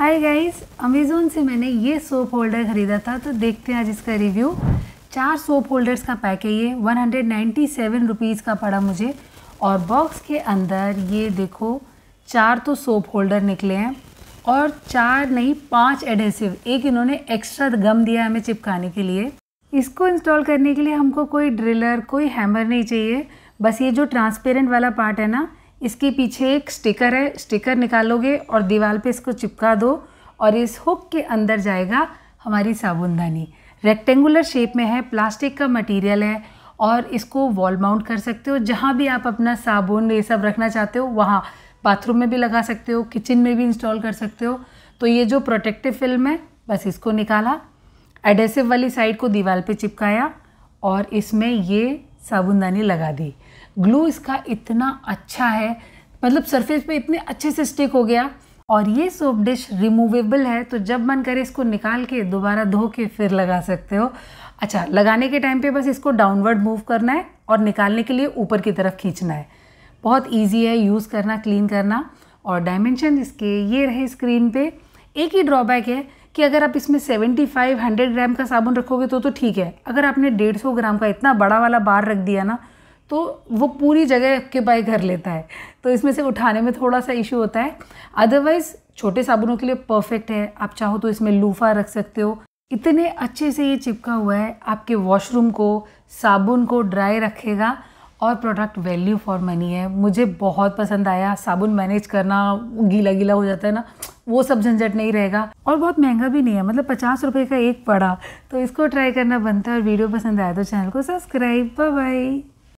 hi guys Amazon से मैंने ये सोप होल्डर ख़रीदा था तो देखते हैं आज इसका रिव्यू चार सोप होल्डर्स का पैक है ये वन हंड्रेड का पड़ा मुझे और बॉक्स के अंदर ये देखो चार तो सोप होल्डर निकले हैं और चार नहीं पांच एडहेसिव एक इन्होंने एक्स्ट्रा गम दिया हमें चिपकाने के लिए इसको इंस्टॉल करने के लिए हमको कोई ड्रिलर कोई हैमर नहीं चाहिए बस ये जो ट्रांसपेरेंट वाला पार्ट है ना इसके पीछे एक स्टिकर है स्टिकर निकालोगे और दीवार पे इसको चिपका दो और इस हुक के अंदर जाएगा हमारी साबुनदानी रेक्टेंगुलर शेप में है प्लास्टिक का मटेरियल है और इसको वॉल माउंट कर सकते हो जहाँ भी आप अपना साबुन ये सब रखना चाहते हो वहाँ बाथरूम में भी लगा सकते हो किचन में भी इंस्टॉल कर सकते हो तो ये जो प्रोटेक्टिव फिल्म है बस इसको निकाला एडेसिव वाली साइड को दीवार पे चिपकाया और इसमें ये साबुनदानी लगा दी ग्लू इसका इतना अच्छा है मतलब सरफेस पे इतने अच्छे से स्टिक हो गया और ये सोप डिश रिमूवेबल है तो जब मन करे इसको निकाल के दोबारा धो के फिर लगा सकते हो अच्छा लगाने के टाइम पे बस इसको डाउनवर्ड मूव करना है और निकालने के लिए ऊपर की तरफ खींचना है बहुत इजी है यूज़ करना क्लीन करना और डायमेंशन इसके ये रहे स्क्रीन पे एक ही ड्रॉबैक है कि अगर आप इसमें 75 100 ग्राम का साबुन रखोगे तो तो ठीक है अगर आपने 150 ग्राम का इतना बड़ा वाला बार रख दिया ना तो वो पूरी जगह के बाय घर लेता है तो इसमें से उठाने में थोड़ा सा इशू होता है अदरवाइज़ छोटे साबुनों के लिए परफेक्ट है आप चाहो तो इसमें लूफा रख सकते हो इतने अच्छे से ये चिपका हुआ है आपके वॉशरूम को साबुन को ड्राई रखेगा और प्रोडक्ट वैल्यू फॉर मनी है मुझे बहुत पसंद आया साबुन मैनेज करना गीला गीला हो जाता है ना वो सब झंझट नहीं रहेगा और बहुत महंगा भी नहीं है मतलब पचास रुपये का एक पड़ा तो इसको ट्राई करना बनता है और वीडियो पसंद आया तो चैनल को सब्सक्राइब बाय